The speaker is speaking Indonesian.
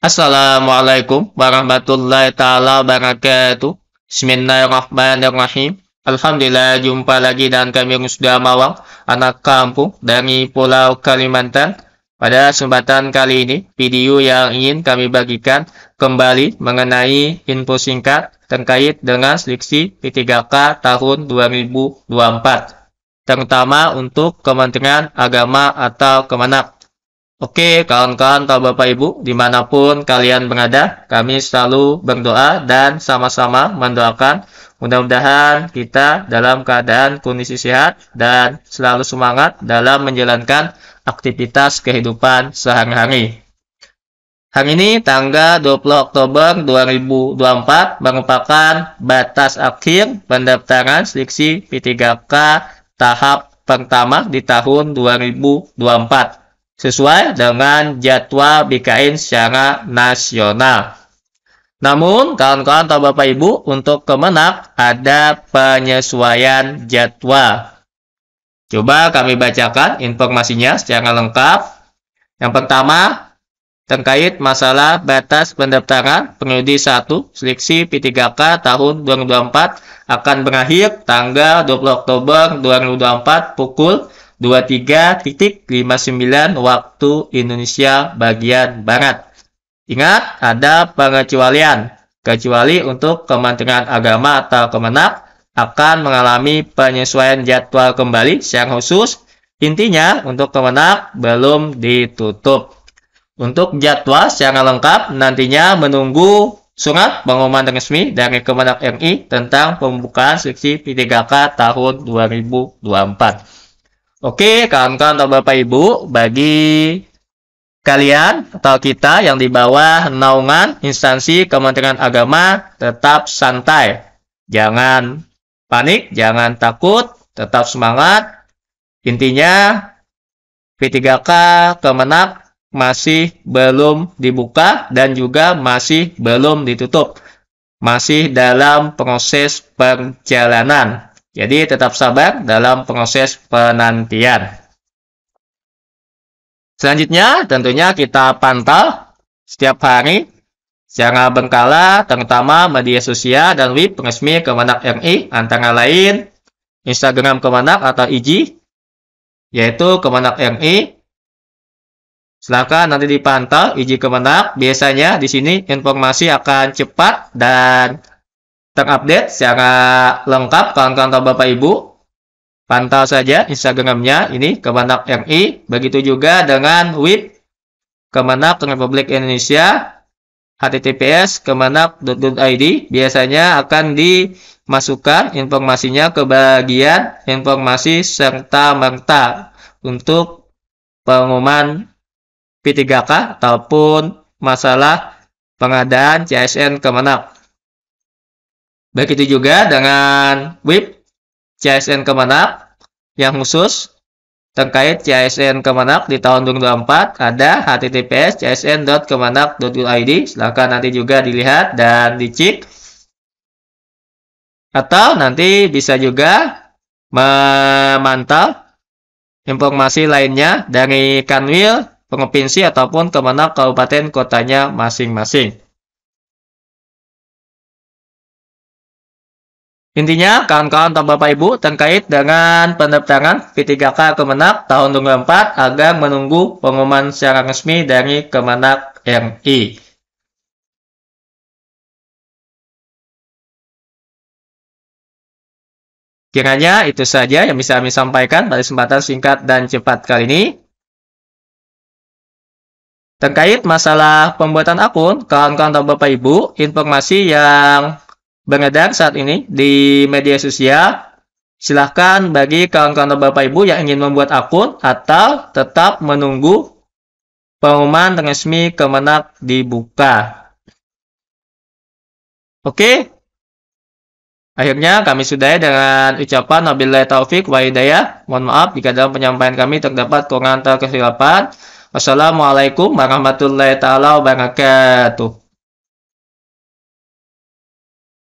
Assalamualaikum warahmatullahi taala wabarakatuh. Bismillahirrahmanirrahim. Alhamdulillah jumpa lagi dan kami sudah mawang anak kampung dari Pulau Kalimantan. Pada kesempatan kali ini, video yang ingin kami bagikan kembali mengenai info singkat terkait dengan seleksi P3K tahun 2024, terutama untuk Kementerian Agama atau Kemenak. Oke, kawan-kawan, atau Bapak Ibu, dimanapun kalian berada, kami selalu berdoa dan sama-sama mendoakan. Mudah-mudahan kita dalam keadaan kondisi sehat dan selalu semangat dalam menjalankan aktivitas kehidupan sehari-hari. Hari ini tanggal 20 Oktober 2024 merupakan batas akhir pendaftaran seleksi P3K tahap pertama di tahun 2024 sesuai dengan jadwal BKN secara nasional. Namun, kawan-kawan atau Bapak Ibu, untuk kemenak ada penyesuaian jadwal. Coba kami bacakan informasinya secara lengkap. Yang pertama, terkait masalah batas pendaftaran periode 1 seleksi P3K tahun 2024 akan berakhir tanggal 20 Oktober 2024 pukul 23.59 waktu Indonesia bagian Barat. Ingat, ada pengecualian. Kecuali untuk Kementerian Agama atau Kemenak akan mengalami penyesuaian jadwal kembali siang khusus. Intinya, untuk Kemenak belum ditutup. Untuk jadwal secara lengkap, nantinya menunggu surat pengumuman resmi dari Kemenak RI tentang pembukaan seksi P3K tahun 2024. Oke, kawan-kawan atau Bapak Ibu, bagi kalian atau kita yang di bawah naungan instansi Kementerian Agama tetap santai. Jangan panik, jangan takut, tetap semangat. Intinya P3K Kemenak masih belum dibuka dan juga masih belum ditutup. Masih dalam proses perjalanan. Jadi tetap sabar dalam proses penantian. Selanjutnya tentunya kita pantau setiap hari secara bengkala, terutama media sosial dan web resmi Kemenak RI antara lain Instagram Kemenak atau IG yaitu Kemenak RI. Silakan nanti dipantau IG Kemenak. Biasanya di sini informasi akan cepat dan terupdate secara lengkap kawan-kawan atau Bapak Ibu. Pantau saja Instagramnya ini Kemenak RI. Begitu juga dengan WIB Kemenak Republik Indonesia https kemenak.id biasanya akan dimasukkan informasinya ke bagian informasi serta merta untuk pengumuman P3K ataupun masalah pengadaan CSN Kemenak. Begitu juga dengan WIP CSN Kemenak yang khusus terkait CSN Kemenak di tahun 2024 ada https csnkemenakid silahkan nanti juga dilihat dan dicek atau nanti bisa juga memantau informasi lainnya dari Kanwil, Pengepinsi ataupun Kemenak Kabupaten Kotanya masing-masing. Intinya, kawan-kawan atau Bapak Ibu terkait dengan pendaftaran P3K Kemenak tahun 2004 agar menunggu pengumuman secara resmi dari Kemenak RI. Kiranya itu saja yang bisa kami sampaikan pada kesempatan singkat dan cepat kali ini. Terkait masalah pembuatan akun, kawan-kawan atau Bapak Ibu, informasi yang beredar saat ini di media sosial. Silahkan bagi kawan-kawan Bapak Ibu yang ingin membuat akun atau tetap menunggu pengumuman resmi Kemenak dibuka. Oke. Akhirnya kami sudahi dengan ucapan wabillahi taufik wa hidayah. Mohon maaf jika dalam penyampaian kami terdapat kurang atau kesilapan. Wassalamualaikum warahmatullahi wabarakatuh.